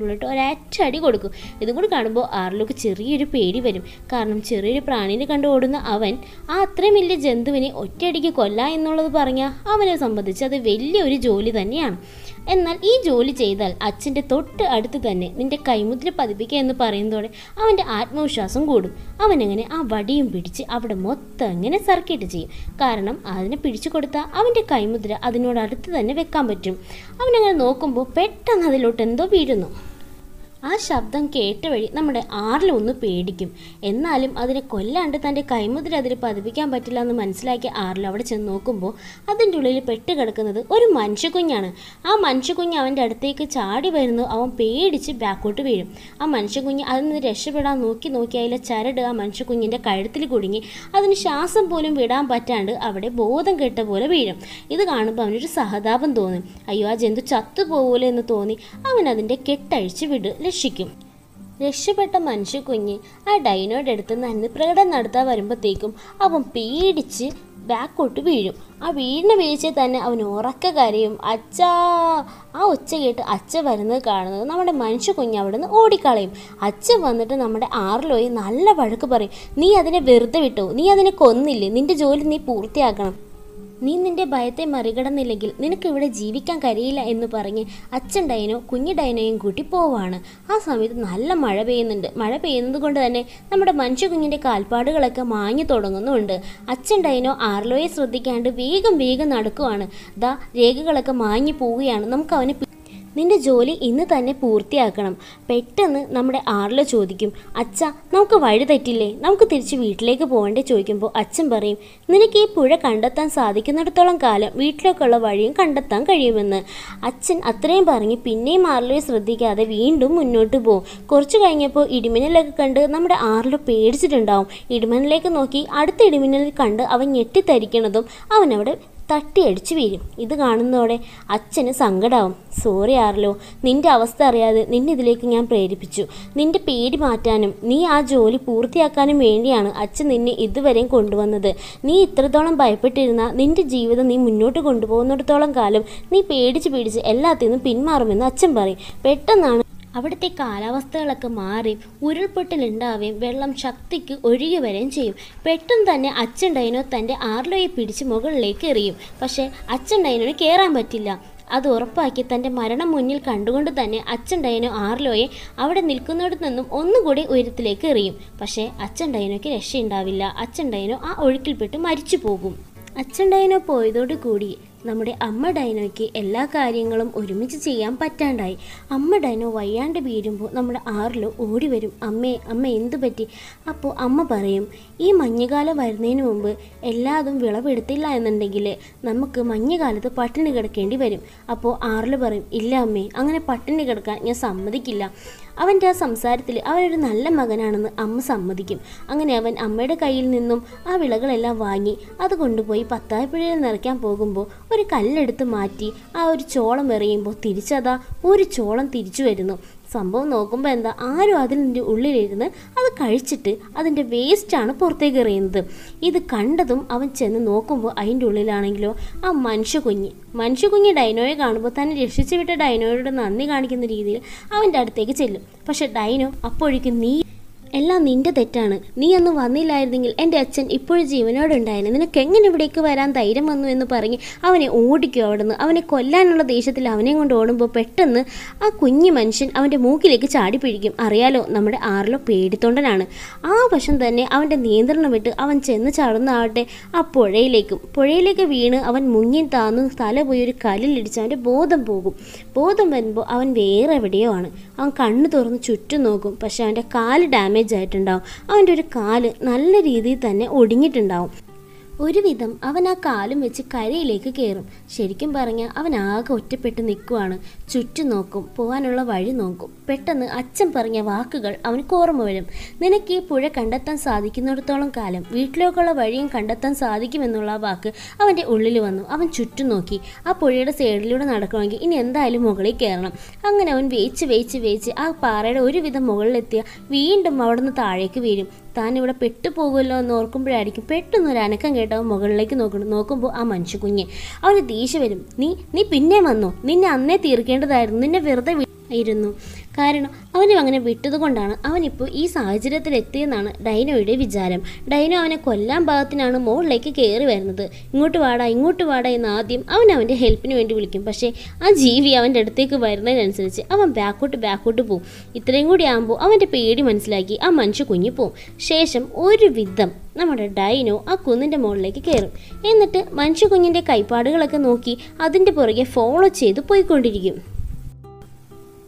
ഉള്ളിട്ട് ഒരച്ചടി കൊടുക്കും ഇതും കൂടി കാണുമ്പോൾ ആറിലൊക്കെ ചെറിയൊരു പേടി വരും കാരണം ചെറിയൊരു പ്രാണിനെ കണ്ടു ഓടുന്ന അവൻ ആ അത്രയും വലിയ ജന്തുവിനെ ഒറ്റയടിക്ക് കൊല്ല എന്നുള്ളത് പറഞ്ഞാൽ അവനെ സംബന്ധിച്ച് അത് വലിയൊരു ജോലി തന്നെയാണ് എന്നാൽ ഈ ജോലി ചെയ്താൽ അച്ഛൻ്റെ തൊട്ട് അടുത്ത് തന്നെ നിന്റെ കൈമുദ്ര പതിപ്പിക്കുക എന്ന് പറയുന്നതോടെ അവൻ്റെ ആത്മവിശ്വാസം കൂടും അവനങ്ങനെ ആ വടിയും പിടിച്ച് അവിടെ മൊത്തം അങ്ങനെ സർക്കിട്ട് ചെയ്യും കാരണം അതിനെ പിടിച്ചു കൊടുത്താൽ അവൻ്റെ കൈമുദ്ര അതിനോടടുത്ത് തന്നെ വെക്കാൻ പറ്റും അവനങ്ങനെ നോക്കുമ്പോൾ പെട്ടെന്ന് അതിലോട്ട് എന്തോ വീഴുന്നു ആ ശബ്ദം കേട്ട വഴി നമ്മുടെ ആറിലൊന്ന് പേടിക്കും എന്നാലും അതിനെ കൊല്ലാണ്ട് തൻ്റെ കൈമുതിരി അതിൽ പതിപ്പിക്കാൻ പറ്റില്ല എന്ന് മനസ്സിലാക്കി ആറിൽ അവിടെ ചെന്ന് നോക്കുമ്പോൾ അതിൻ്റെ ഉള്ളിൽ പെട്ട് കിടക്കുന്നത് ഒരു മനുഷ്യക്കുഞ്ഞാണ് ആ മനുഷ്യക്കുഞ്ഞ് അവൻ്റെ അടുത്തേക്ക് ചാടി വരുന്നു അവൻ പേടിച്ച് ബാക്കോട്ട് വീഴും ആ മനുഷ്യക്കുഞ്ഞ് അതിൽ നിന്ന് രക്ഷപ്പെടാൻ നോക്കി നോക്കി അതിലെ ചരട് ആ മനുഷ്യക്കുഞ്ഞിൻ്റെ കഴുത്തിൽ കുടുങ്ങി അതിന് ശ്വാസം പോലും വിടാൻ പറ്റാണ്ട് അവിടെ ബോധം കെട്ട പോലെ വീഴും ഇത് കാണുമ്പോൾ അവനൊരു സഹതാപം തോന്നി അയ്യോ ആ ജന്തു ചത്തു എന്ന് തോന്നി അവൻ അതിൻ്റെ കെട്ടഴിച്ച് വിടും രക്ഷിക്കും രക്ഷപ്പെട്ട കുഞ്ഞ് ആ ഡൈനോയുടെ അടുത്ത് നന്ദി പ്രകടനം നടത്താൻ വരുമ്പോഴത്തേക്കും അവൻ പേടിച്ച് ബാക്കോട്ട് വീഴും ആ വീടിൻ്റെ വീഴ്ചയിൽ തന്നെ അവൻ ഉറക്ക കരയും അച്ഛ ആ ഒച്ച കേട്ട് അച്ഛ വരുന്നത് കാണുന്നത് നമ്മുടെ മനുഷ്യ കുഞ്ഞ് അവിടെ നിന്ന് ഓടിക്കളയും അച്ഛൻ വന്നിട്ട് നമ്മുടെ ആറിലോയി നല്ല വഴക്ക് പറയും നീ അതിനെ വെറുതെ വിട്ടു നീ അതിനെ കൊന്നില്ലേ നിന്റെ ജോലി നീ പൂർത്തിയാക്കണം നീ നിന്റെ ഭയത്തെ മറികടന്നില്ലെങ്കിൽ നിനക്ക് ഇവിടെ ജീവിക്കാൻ കഴിയില്ല എന്ന് പറഞ്ഞ് അച്ഛൻ ഡൈനോ കുഞ്ഞു ഡൈനോയും കൂട്ടി പോവാണ് ആ സമയത്ത് നല്ല മഴ പെയ്യുന്നുണ്ട് മഴ പെയ്യുന്നത് കൊണ്ട് തന്നെ നമ്മുടെ മനുഷ്യ കുഞ്ഞിൻ്റെ കാൽപ്പാടുകളൊക്കെ മാഞ്ഞു തുടങ്ങുന്നുണ്ട് അച്ഛൻ ഡൈനോ ആർലോയെ ശ്രദ്ധിക്കാണ്ട് വേഗം വേഗം നടക്കുവാണ് ദാ രേഖകളൊക്കെ മാഞ്ഞു പോവുകയാണ് നമുക്ക് അവനെ നിന്റെ ജോലി ഇന്ന് തന്നെ പൂർത്തിയാക്കണം പെട്ടെന്ന് നമ്മുടെ ആറില ചോദിക്കും അച്ഛ നമുക്ക് വഴി തെറ്റില്ലേ നമുക്ക് തിരിച്ച് വീട്ടിലേക്ക് പോകണ്ടേ ചോദിക്കുമ്പോൾ അച്ഛൻ പറയും നിനക്ക് ഈ പുഴ കണ്ടെത്താൻ സാധിക്കുന്നിടത്തോളം കാലം വീട്ടിലേക്കുള്ള വഴിയും കണ്ടെത്താൻ കഴിയുമെന്ന് അച്ഛൻ അത്രയും പറഞ്ഞ് പിന്നെയും ആറിലയെ ശ്രദ്ധിക്കാതെ വീണ്ടും മുന്നോട്ട് പോകും കുറച്ച് കഴിഞ്ഞപ്പോൾ ഇടിമിന്നലൊക്കെ കണ്ട് നമ്മുടെ ആറില പേടിച്ചിട്ടുണ്ടാവും ഇടിമിന്നലേക്ക് നോക്കി അടുത്ത ഇടിമിന്നൽ കണ്ട് അവൻ ഞെട്ടിത്തരിക്കണതും അവനവിടെ തട്ടിയടിച്ച് വീഴും ഇത് കാണുന്നതോടെ അച്ഛന് സങ്കടമാവും സോറി ആർലോ നിന്റെ അവസ്ഥ അറിയാതെ നിന്നെ ഇതിലേക്ക് ഞാൻ പ്രേരിപ്പിച്ചു നിന്റെ പേടി മാറ്റാനും നീ ആ ജോലി പൂർത്തിയാക്കാനും വേണ്ടിയാണ് അച്ഛൻ നിന്നെ ഇതുവരെയും കൊണ്ടുവന്നത് നീ ഇത്രത്തോളം ഭയപ്പെട്ടിരുന്ന നിന്റെ ജീവിതം നീ മുന്നോട്ട് കൊണ്ടുപോകുന്നിടത്തോളം കാലം നീ പേടിച്ച് പേടിച്ച് എല്ലാത്തിൽ നിന്നും പിന്മാറുമെന്ന് അച്ഛൻ പറയും പെട്ടെന്നാണ് അവിടുത്തെ കാലാവസ്ഥകളൊക്കെ മാറി ഉരുൾപൊട്ടലുണ്ടാവുകയും വെള്ളം ശക്തിക്ക് ഒഴുകി വരികയും ചെയ്യും പെട്ടെന്ന് തന്നെ അച്ഛൻ ഡൈനോ തൻ്റെ ആർലോയെ പിടിച്ച് മുകളിലേക്ക് എറിയും പക്ഷേ അച്ഛൻ ഡൈനോന് കയറാൻ പറ്റില്ല അത് ഉറപ്പാക്കി തൻ്റെ മരണം മുന്നിൽ കണ്ടുകൊണ്ട് തന്നെ അച്ഛൻ ഡൈനോ ആർലോയെ അവിടെ നിൽക്കുന്നിടത്തു നിന്നും ഒന്നുകൂടി ഉയരത്തിലേക്ക് എറിയും പക്ഷേ അച്ഛൻ ഡൈനോയ്ക്ക് രക്ഷയുണ്ടാവില്ല അച്ഛൻ ഡൈനോ ആ ഒഴുക്കിൽപ്പെട്ട് മരിച്ചു പോകും അച്ഛൻ ഡൈനോ പോയതോടുകൂടി നമ്മുടെ അമ്മ ഡൈനോയ്ക്ക് എല്ലാ കാര്യങ്ങളും ഒരുമിച്ച് ചെയ്യാൻ പറ്റാണ്ടായി അമ്മ ഡൈനോ വയ്യാണ്ട് വീഴുമ്പോൾ നമ്മുടെ ആറിലോ ഓടി വരും അമ്മേ അമ്മ എന്ത് പറ്റി അപ്പോൾ അമ്മ പറയും ഈ മഞ്ഞുകാലം വരുന്നതിന് മുമ്പ് എല്ലാതും വിളവെടുത്തില്ല എന്നുണ്ടെങ്കിൽ നമുക്ക് മഞ്ഞുകാലത്ത് പട്ടിണി കിടക്കേണ്ടി വരും അപ്പോൾ ആറിൽ പറയും ഇല്ല അമ്മേ അങ്ങനെ പട്ടിണി കിടക്കാൻ ഞാൻ സമ്മതിക്കില്ല അവൻ്റെ ആ സംസാരത്തിൽ അവനൊരു നല്ല മകനാണെന്ന് അമ്മ സമ്മതിക്കും അങ്ങനെ അവൻ അമ്മയുടെ കയ്യിൽ നിന്നും ആ വിളകളെല്ലാം വാങ്ങി അത് കൊണ്ടുപോയി പത്തായപ്പുഴയിൽ നിറയ്ക്കാൻ പോകുമ്പോൾ ഒരു കല്ലെടുത്ത് മാറ്റി ആ ഒരു ചോളം എറിയുമ്പോൾ തിരിച്ചതാ ഒരു ചോളം തിരിച്ചു വരുന്നു സംഭവം നോക്കുമ്പോൾ എന്താ ആരും അതിൻ്റെ ഉള്ളിലിരുന്ന് അത് കഴിച്ചിട്ട് അതിൻ്റെ വേസ്റ്റാണ് പുറത്തേക്ക് എറിയുന്നത് ഇത് കണ്ടതും അവൻ ചെന്ന് നോക്കുമ്പോൾ അതിൻ്റെ ഉള്ളിലാണെങ്കിലോ ആ മനുഷ്യ കുഞ്ഞ് ഡൈനോയെ കാണുമ്പോൾ തന്നെ രക്ഷിച്ചു വിട്ട ഡൈനോയോട് നന്ദി കാണിക്കുന്ന രീതിയിൽ അവൻ്റെ അടുത്തേക്ക് ചെല്ലും പക്ഷേ ഡൈനോ അപ്പോഴേക്കും നീ എല്ലാം നിന്റെ തെറ്റാണ് നീ അന്ന് വന്നില്ലായിരുന്നെങ്കിൽ എൻ്റെ അച്ഛൻ ഇപ്പോഴും ജീവനോടുണ്ടായിരുന്നു നിനക്ക് എങ്ങനെ ഇവിടേക്ക് വരാൻ ധൈര്യം വന്നു എന്ന് പറഞ്ഞ് അവനെ ഓടിക്കും അവിടുന്ന് അവനെ കൊല്ലാനുള്ള ദേഷ്യത്തിൽ അവനെയും കൊണ്ട് ഓടുമ്പോൾ പെട്ടെന്ന് ആ കുഞ്ഞു മനുഷ്യൻ അവൻ്റെ മൂക്കിലേക്ക് ചാടി പിടിക്കും അറിയാലോ നമ്മുടെ ആറിലോ പേടിത്തൊണ്ടനാണ് ആ വശം തന്നെ അവൻ്റെ നിയന്ത്രണം വിട്ട് അവൻ ചെന്ന് ചാടുന്നാവട്ടെ ആ പുഴയിലേക്കും പുഴയിലേക്ക് വീണ് അവൻ മുങ്ങി താന്ന് തല പോയി ഒരു കല്ലിലിടിച്ച് അവൻ്റെ ബോധം പോകും ബോധം വരുമ്പോൾ അവൻ വേറെ എവിടെയോ ആണ് അവൻ കണ്ണ് തുറന്ന് ചുറ്റും നോക്കും പക്ഷെ അവൻ്റെ കാല് ഡാമേജ് ആയിട്ടുണ്ടാവും അവൻ്റെ ഒരു കാല് നല്ല രീതിയിൽ തന്നെ ഒടിഞ്ഞിട്ടുണ്ടാവും ഒരുവിധം അവൻ ആ കാലും വെച്ച് കരയിലേക്ക് കയറും ശരിക്കും പറഞ്ഞാൽ അവൻ ആകെ ഒറ്റപ്പെട്ട് നിൽക്കുവാണ് ചുറ്റും നോക്കും പോകാനുള്ള വഴി നോക്കും പെട്ടെന്ന് അച്ഛൻ പറഞ്ഞ വാക്കുകൾ അവന് ഓർമ്മ വരും നിനക്ക് ഈ പുഴ കണ്ടെത്താൻ സാധിക്കുന്നിടത്തോളം കാലം വീട്ടിലേക്കുള്ള വഴിയും കണ്ടെത്താൻ സാധിക്കുമെന്നുള്ള വാക്ക് അവൻ്റെ ഉള്ളിൽ വന്നു അവൻ ചുറ്റും നോക്കി ആ പുഴയുടെ സൈഡിലൂടെ നടക്കണമെങ്കിൽ ഇനി എന്തായാലും മുകളിൽ കയറണം അങ്ങനെ അവൻ വേച്ച് വേച്ച് വേച്ച് ആ പാറയുടെ ഒരുവിധം മുകളിലെത്തിയ വീണ്ടും അവിടുന്ന് താഴേക്ക് വീഴും താൻ ഇവിടെ പെട്ടുപോകുമല്ലോ എന്ന് ഓർക്കുമ്പോഴായിരിക്കും പെട്ടെന്ന് ഒരു അനക്കം കേട്ടവൻ മുകളിലേക്ക് നോക്കണം നോക്കുമ്പോൾ ആ മനുഷ്യ കുഞ്ഞ് അവന് ദേഷ്യം വരും നീ നീ പിന്നെ വന്നു നിന്നെ അന്നേ തീർക്കേണ്ടതായിരുന്നു നിന്നെ വെറുതെ ഇരുന്നു കാരണം അവനും അങ്ങനെ വിട്ടതുകൊണ്ടാണ് അവനിപ്പോൾ ഈ സാഹചര്യത്തിൽ എത്തിയെന്നാണ് ഡൈനോയുടെ വിചാരം ഡൈനോ അവനെ കൊല്ലാൻ ഭാഗത്തിനാണ് മോളിലേക്ക് കയറി വരുന്നത് ഇങ്ങോട്ട് വാടാ ഇങ്ങോട്ട് വാടാ എന്ന് ആദ്യം അവൻ അവൻ്റെ ഹെൽപ്പിന് വേണ്ടി വിളിക്കും പക്ഷേ ആ ജീവി അവൻ്റെ അടുത്തേക്ക് വരുന്നതിനനുസരിച്ച് അവൻ ബാക്കോട്ട് ബാക്കോട്ട് പോവും ഇത്രയും കൂടി ആകുമ്പോൾ അവൻ്റെ പേടി മനസ്സിലാക്കി ആ മനുഷ്യ കുഞ്ഞിപ്പോവും ശേഷം ഒരു വിധം നമ്മുടെ ഡൈനോ ആ കുന്നിൻ്റെ മുകളിലേക്ക് കയറും എന്നിട്ട് മനുഷ്യ കുഞ്ഞിൻ്റെ കൈപ്പാടുകളൊക്കെ നോക്കി അതിൻ്റെ പുറകെ ഫോളോ ചെയ്ത് പോയിക്കൊണ്ടിരിക്കും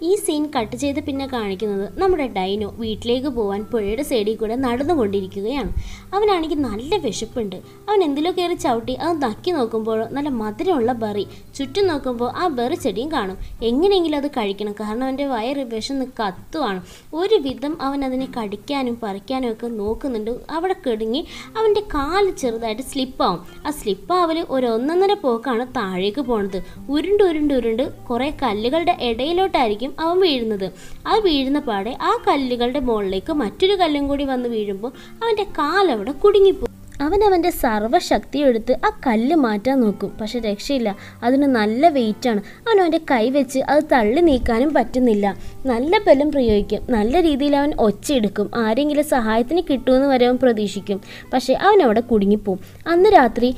ഈ സീൻ കട്ട് ചെയ്ത് പിന്നെ കാണിക്കുന്നത് നമ്മുടെ ഡൈനോ വീട്ടിലേക്ക് പോകാൻ പുഴയുടെ സൈഡിൽ കൂടെ നടന്നുകൊണ്ടിരിക്കുകയാണ് അവനാണെങ്കിൽ നല്ല വിശപ്പുണ്ട് അവൻ എന്തിലോ കയറി ചവിട്ടി അത് നക്കി നോക്കുമ്പോൾ നല്ല മധുരമുള്ള ബറി ചുറ്റും നോക്കുമ്പോൾ ആ ബറി ചെടിയും കാണും എങ്ങനെയെങ്കിലും അത് കഴിക്കണം കാരണം അവൻ്റെ വയറ് വിശന്ന് കത്തുവാണ് ഒരു വിധം അവൻ അതിനെ കടിക്കാനും പറിക്കാനും ഒക്കെ നോക്കുന്നുണ്ട് അവിടെ കിടങ്ങി അവൻ്റെ കാല് ചെറുതായിട്ട് സ്ലിപ്പാവും ആ സ്ലിപ്പാവൽ ഒരു ഒന്നൊന്നര പോക്കാണ് താഴേക്ക് പോണത് ഉരുണ്ട് ഉരുണ്ട് ഉരുണ്ട് കുറേ കല്ലുകളുടെ ഇടയിലോട്ടായിരിക്കും അവൻ വീഴുന്നത് ആ വീഴുന്ന പാടെ ആ കല്ലുകളുടെ മുകളിലേക്ക് മറ്റൊരു കല്ലും കൂടി വന്ന് വീഴുമ്പോൾ അവൻ്റെ കാലവിടെ കുടുങ്ങിപ്പോയി അവൻ അവൻ്റെ സർവ്വശക്തി എടുത്ത് ആ കല്ല് മാറ്റാൻ നോക്കും പക്ഷെ രക്ഷയില്ല അതിന് നല്ല വെയിറ്റാണ് അവൻ അവൻ്റെ കൈ വെച്ച് അത് തള്ളി നീക്കാനും പറ്റുന്നില്ല നല്ല ബലം പ്രയോഗിക്കും നല്ല രീതിയിൽ അവൻ ഒച്ചയെടുക്കും ആരെങ്കിലും സഹായത്തിന് കിട്ടുമെന്ന് വരെ അവൻ പ്രതീക്ഷിക്കും പക്ഷേ അവൻ അവിടെ കുടുങ്ങിപ്പോവും അന്ന് രാത്രി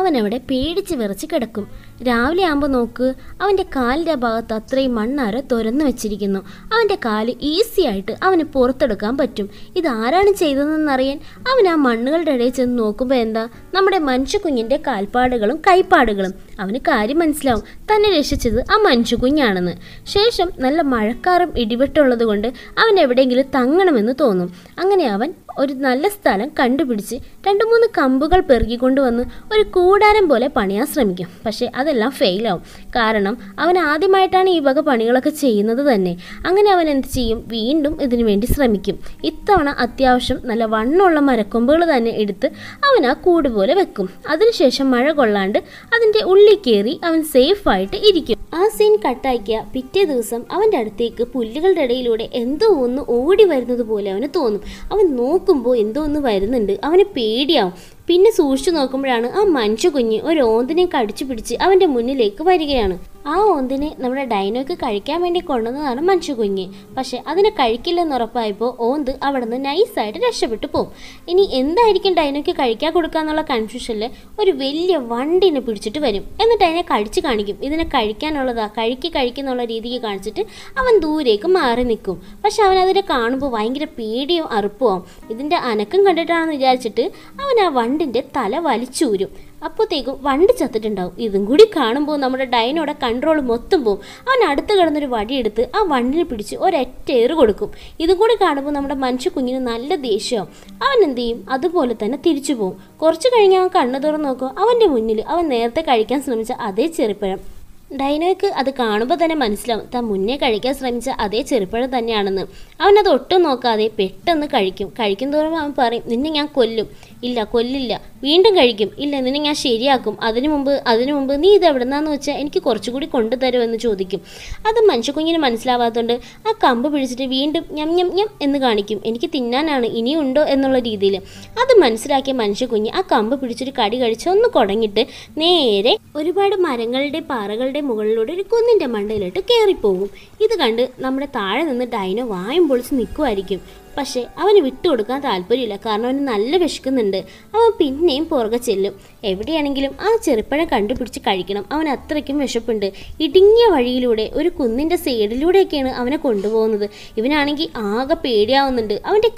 അവൻ അവിടെ പേടിച്ച് വിറച്ച് കിടക്കും രാവിലെ ആകുമ്പോൾ നോക്ക് അവൻ്റെ കാലിൻ്റെ ഭാഗത്ത് അത്രയും മണ്ണാര തുരന്നു വെച്ചിരിക്കുന്നു അവൻ്റെ കാല് ഈസി ആയിട്ട് അവന് പുറത്തെടുക്കാൻ പറ്റും ഇത് ആരാണ് ചെയ്തതെന്നറിയാൻ അവൻ ആ മണ്ണുകളുടെ ഇടയിൽ ചെന്ന് നോക്കുമ്പോൾ എന്താ നമ്മുടെ മനുഷ്യക്കുഞ്ഞിൻ്റെ കാൽപ്പാടുകളും കൈപ്പാടുകളും അവന് കാര്യം മനസ്സിലാവും തന്നെ രക്ഷിച്ചത് ആ മനുഷ്യക്കുഞ്ഞാണെന്ന് ശേഷം നല്ല മഴക്കാറും ഇടിവെട്ടുള്ളത് കൊണ്ട് അവൻ എവിടെയെങ്കിലും തങ്ങണമെന്ന് തോന്നും അങ്ങനെ അവൻ ഒരു നല്ല സ്ഥലം കണ്ടുപിടിച്ച് രണ്ട് മൂന്ന് കമ്പുകൾ പെറുകിക്കൊണ്ടുവന്ന് ഒരു കൂടാരം പോലെ പണിയാൻ ശ്രമിക്കും പക്ഷേ അത് അതെല്ലാം ഫെയിലാവും കാരണം അവൻ ആദ്യമായിട്ടാണ് ഈ വക പണികളൊക്കെ ചെയ്യുന്നത് തന്നെ അങ്ങനെ അവൻ എന്ത് ചെയ്യും വീണ്ടും ഇതിനു വേണ്ടി ശ്രമിക്കും ഇത്തവണ അത്യാവശ്യം നല്ല വണ്ണമുള്ള മരക്കൊമ്പുകൾ തന്നെ എടുത്ത് അവൻ ആ കൂട് പോലെ വെക്കും അതിനുശേഷം മഴ കൊള്ളാണ്ട് അതിൻ്റെ ഉള്ളിൽ കയറി അവൻ സേഫായിട്ട് ഇരിക്കും ആ സീൻ കട്ടാക്കിയ പിറ്റേ ദിവസം അവൻ്റെ അടുത്തേക്ക് പുല്ലുകളുടെ ഇടയിലൂടെ എന്തോ ഒന്ന് ഓടി വരുന്നത് പോലെ അവന് തോന്നും അവൻ നോക്കുമ്പോൾ എന്തോ ഒന്ന് വരുന്നുണ്ട് അവന് പേടിയാവും പിന്നെ സൂക്ഷിച്ചു നോക്കുമ്പോഴാണ് ആ മനുഷ്യ കുഞ്ഞ് ഒരു ഓന്തിനെ കടിച്ചു പിടിച്ച് അവൻ്റെ മുന്നിലേക്ക് വരികയാണ് ആ ഓന്തിനെ നമ്മുടെ ഡൈനോയ്ക്ക് കഴിക്കാൻ വേണ്ടി കൊണ്ടുവന്നതാണ് മഞ്ചു കുഞ്ഞ് പക്ഷെ അതിനെ കഴിക്കില്ലെന്ന് ഉറപ്പായപ്പോൾ ഓന്ത് അവിടെ നിന്ന് നൈസായിട്ട് രക്ഷപ്പെട്ടു പോകും ഇനി എന്തായിരിക്കും ഡൈനോയ്ക്ക് കഴിക്കാൻ കൊടുക്കുക എന്നുള്ള കൺഫ്യൂഷനിൽ ഒരു വലിയ വണ്ടിനെ പിടിച്ചിട്ട് വരും എന്നിട്ട് അതിനെ കഴിച്ച് കാണിക്കും ഇതിനെ കഴിക്കാനുള്ളതാ കഴിക്കി കഴിക്കുന്നുള്ള രീതിക്ക് കാണിച്ചിട്ട് അവൻ ദൂരേക്ക് മാറി നിൽക്കും പക്ഷെ അവൻ അതിനെ കാണുമ്പോൾ ഭയങ്കര പേടിയും അറുപ്പവും ഇതിൻ്റെ അനക്കം കണ്ടിട്ടാണെന്ന് വിചാരിച്ചിട്ട് അവൻ ആ വണ്ടിൻ്റെ തല വലിച്ചൂരും അപ്പോഴത്തേക്കും വണ്ടി ചത്തിട്ടുണ്ടാവും ഇതും കൂടി കാണുമ്പോൾ നമ്മുടെ ഡൈനോടെ കൺട്രോൾ മൊത്തം പോവും അവൻ അടുത്ത് കിടന്നൊരു വടിയെടുത്ത് ആ വണ്ടിനെ പിടിച്ച് ഒരൊറ്റ ഏറ് കൊടുക്കും ഇതും കൂടി കാണുമ്പോൾ നമ്മുടെ മനുഷ്യ കുഞ്ഞിന് നല്ല ദേഷ്യം അവൻ എന്ത് ചെയ്യും അതുപോലെ തന്നെ തിരിച്ചു പോകും കുറച്ച് കഴിഞ്ഞ് അവൻ കണ്ണ് തുറന്ന് നോക്കും അവൻ്റെ മുന്നിൽ അവൻ നേരത്തെ കഴിക്കാൻ ശ്രമിച്ച അതേ ചെറുപ്പഴം ഡൈനോയ്ക്ക് അത് കാണുമ്പോൾ തന്നെ മനസ്സിലാവും താൻ മുന്നേ കഴിക്കാൻ ശ്രമിച്ച അതേ ചെറുപ്പഴം തന്നെയാണെന്ന് അവനത് ഒട്ടും നോക്കാതെ പെട്ടെന്ന് കഴിക്കും കഴിക്കും തോറും അവൻ പറയും നിന്നെ ഞാൻ കൊല്ലും ഇല്ല കൊല്ലില്ല വീണ്ടും കഴിക്കും ഇല്ല നിന്നെ ഞാൻ ശരിയാക്കും അതിനു മുമ്പ് അതിനു മുമ്പ് നീ ഇത് എവിടെന്നാന്ന് വെച്ചാൽ എനിക്ക് കുറച്ചുകൂടി കൊണ്ടുതരുമോ എന്ന് ചോദിക്കും അത് മനുഷ്യക്കുഞ്ഞിന് മനസ്സിലാവാത്തതുകൊണ്ട് ആ കമ്പ് പിടിച്ചിട്ട് വീണ്ടും ഞം ഞം ഞം എന്ന് കാണിക്കും എനിക്ക് തിന്നാനാണ് ഇനിയുണ്ടോ എന്നുള്ള രീതിയിൽ അത് മനസ്സിലാക്കിയ മനുഷ്യക്കുഞ്ഞ് ആ കമ്പ് പിടിച്ചൊരു കടി കഴിച്ച് ഒന്ന് കുടങ്ങിട്ട് നേരെ ഒരുപാട് മരങ്ങളുടെ പാറകളുടെ മുകളിലൂടെ ഒരു കുന്നിൻ്റെ മണ്ടയിലോട്ട് കയറിപ്പോകും ഇത് കണ്ട് നമ്മുടെ താഴെ നിന്ന് ഡൈനോ വായും പൊളിച്ച് നിൽക്കുമായിരിക്കും പക്ഷേ അവന് വിട്ടുകൊടുക്കാൻ താല്പര്യമില്ല കാരണം അവന് നല്ല വിശക്കുന്നുണ്ട് അവൻ പിന്നെയും പുറകെ ചെല്ലും എവിടെയാണെങ്കിലും ആ ചെറുപ്പഴം കണ്ടുപിടിച്ച് കഴിക്കണം അവൻ അത്രയ്ക്കും വിശപ്പുണ്ട് ഇടുങ്ങിയ വഴിയിലൂടെ ഒരു കുന്നിൻ്റെ സൈഡിലൂടെയൊക്കെയാണ് അവനെ കൊണ്ടുപോകുന്നത് ഇവനാണെങ്കിൽ ആകെ പേടിയാവുന്നുണ്ട് അവൻ്റെ